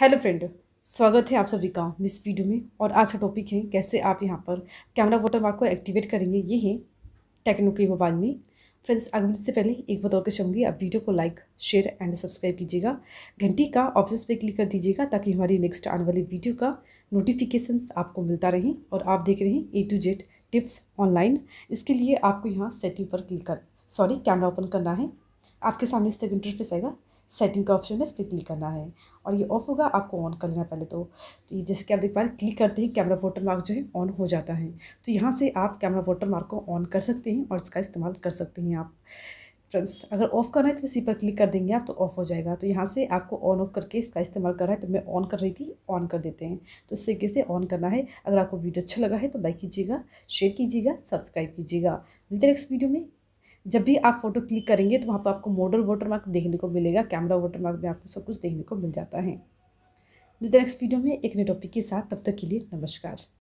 hello friend स्वागत है आप सभी का इस वीडियो में और आज का टॉपिक है कैसे आप यहाँ पर कैमरा वोटर मार्क को एक्टिवेट करेंगे ये है टेक्नो के मोबाइल में फ्रेंड्स आगे से पहले एक बात और कर चाहूँगी आप वीडियो को लाइक शेयर एंड सब्सक्राइब कीजिएगा घंटी का ऑप्शन पे क्लिक कर दीजिएगा ताकि हमारी नेक्स्ट आने वाली वीडियो का नोटिफिकेशन आपको मिलता रहे और आप देख रहे हैं A to Z tips online इसके लिए आपको यहाँ सेटिंग पर क्लिक कर सॉरी कैमरा ओपन करना है आपके सामने इस तक इंटरफेस आएगा सेटिंग का ऑप्शन है इस पर क्लिक करना है और ये ऑफ होगा आपको ऑन कर लेना पहले तो तो ये जैसे कि आप देख पा रहे क्लिक करते ही कैमरा वोटर मार्क जो है ऑन हो जाता है तो यहाँ से आप कैमरा वोटर मार्क को ऑन कर सकते हैं और इसका इस्तेमाल कर सकते हैं आप फ्रेंड्स अगर ऑफ़ करना है तो इसी पर क्लिक कर देंगे आप तो ऑफ़ हो जाएगा तो यहाँ से आपको ऑन ऑफ करके इसका इस्तेमाल करना है तो मैं ऑन कर रही थी ऑन कर देते हैं तो इस तरीके से ऑन करना है अगर आपको वीडियो अच्छा लगा है तो लाइक कीजिएगा शेयर कीजिएगा सब्सक्राइब कीजिएगा मिलते नेक्स्ट वीडियो में जब भी आप फोटो क्लिक करेंगे तो वहाँ पर आपको मॉडल वाटर मार्क देखने को मिलेगा कैमरा वोटर मार्क में आपको सब कुछ देखने को मिल जाता है मिलते नेक्स्ट वीडियो में एक नए टॉपिक के साथ तब तक के लिए नमस्कार